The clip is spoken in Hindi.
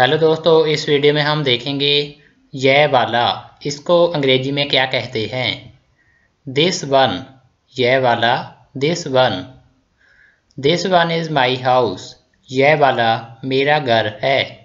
हेलो दोस्तों इस वीडियो में हम देखेंगे यह वाला इसको अंग्रेजी में क्या कहते हैं दिस वन यह वाला this one this one is my house यह वाला मेरा घर है